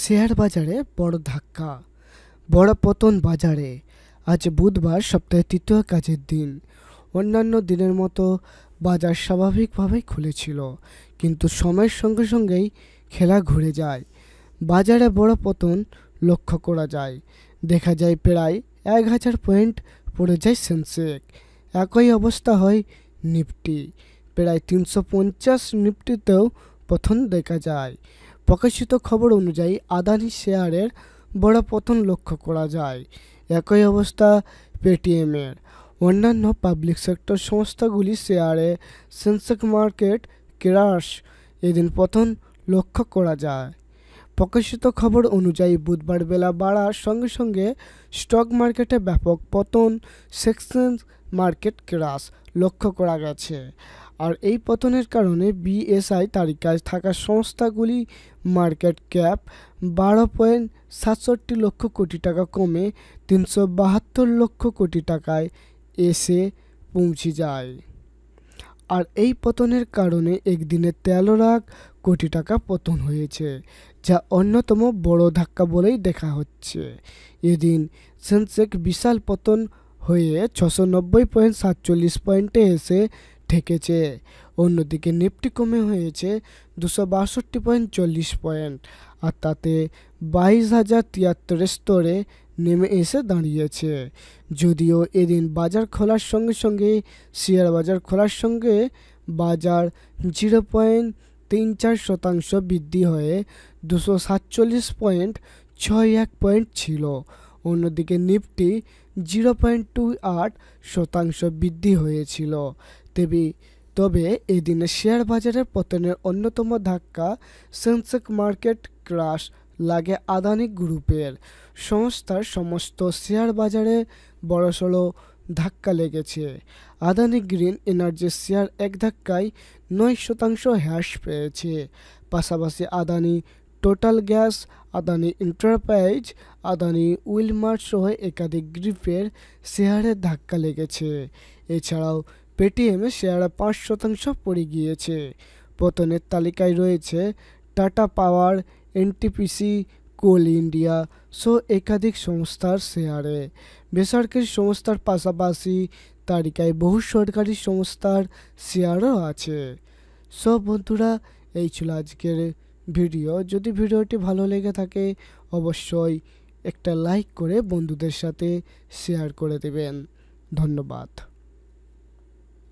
share বাজারে বড় ধাক্কা বড় পতন বাজারে আজ বুধবার সপ্তাহের তৃতীয় কাজের দিন অন্যান্য দিনের মতো বাজার স্বাভাবিকভাবেই খুলেছিল কিন্তু সময়ের সঙ্গে সঙ্গেই খেলা ঘুরে যায় বাজারে বড় পতন লক্ষ্য করা যায় দেখা যায় প্রায় এক হাজার পয়েন্ট পড়ে যায় সেন্সেক একই অবস্থা হয় নিফটি প্রায় তিনশো পঞ্চাশ নিফটিতেও পথন দেখা যায় প্রকাশিত খবর অনুযায়ী আদানি শেয়ারের বড় পথন লক্ষ্য করা যায় একই অবস্থা পেটিএমের অন্যান্য পাবলিক সেক্টর সংস্থাগুলি শেয়ারে সেন্সেক মার্কেট ক্রাশ এদিন পথন লক্ষ্য করা যায় প্রকাশিত খবর অনুযায়ী বুধবার বেলা বাড়ার সঙ্গে সঙ্গে স্টক মার্কেটে ব্যাপক পতন সেকশন মার্কেট ক্রাশ লক্ষ্য করা গেছে আর এই পতনের কারণে বিএসআই তালিকায় থাকা সংস্থাগুলি মার্কেট ক্যাপ বারো পয়েন্ট সাতষট্টি লক্ষ কোটি টাকা কমে তিনশো বাহাত্তর লক্ষ কোটি টাকায় এসে পৌঁছে যায় আর এই পতনের কারণে একদিনে তেরো লাখ কোটি টাকা পতন হয়েছে যা অন্যতম বড় ধাক্কা বলেই দেখা হচ্ছে এদিন সেন্সেক বিশাল পতন হয়ে ছশো নব্বই পয়েন্ট সাতচল্লিশ পয়েন্টে এসে ঠেকেছে অন্যদিকে নিফটি কমে হয়েছে দুশো বাষট্টি পয়েন্ট চল্লিশ পয়েন্ট আর তাতে বাইশ হাজার তিয়াত্তর স্তরে নেমে এসে দাঁড়িয়েছে যদিও এদিন বাজার খোলার সঙ্গে সঙ্গে শেয়ার বাজার খোলার সঙ্গে বাজার জিরো পয়েন্ট তিন চার শতাংশ বৃদ্ধি হয়ে দুশো সাতচল্লিশ পয়েন্ট ছয় এক পয়েন্ট ছিল অন্যদিকে নিফটি জিরো পয়েন্ট টু আট শতাংশ বৃদ্ধি হয়েছিল তবে তবে এদিনে শেয়ার বাজারের পতনের অন্যতম ধাক্কা সেন্সেক মার্কেট ক্রাশ লাগে আদানি গ্রুপের সংস্থার সমস্ত শেয়ার বাজারে বড়সড় ধাক্কা লেগেছে আদানি গ্রিন এনার্জি শেয়ার এক ধাক্কায় নয় শতাংশ হ্রাস পেয়েছে পাশাপাশি Adani Total Gas Adani Enterprise Adani Wilmar সহ একাধিক গ্রিপের শেয়ারে ধাক্কা লেগেছে এছাড়াও পেটিএমে শেয়ারে পাঁচ শতাংশ পড়ে গিয়েছে পতনের তালিকায় রয়েছে Tata Power NTPC Coal India সহ একাধিক সংস্থার শেয়ারে বেসরকারি সংস্থার পাশাপাশি তালিকায় বহু সরকারি সংস্থার শেয়ারও আছে সব বন্ধুরা এই ছিল আজকের ভিডিও যদি ভিডিওটি ভালো লেগে থাকে অবশ্যই একটা লাইক করে বন্ধুদের সাথে শেয়ার করে দেবেন ধন্যবাদ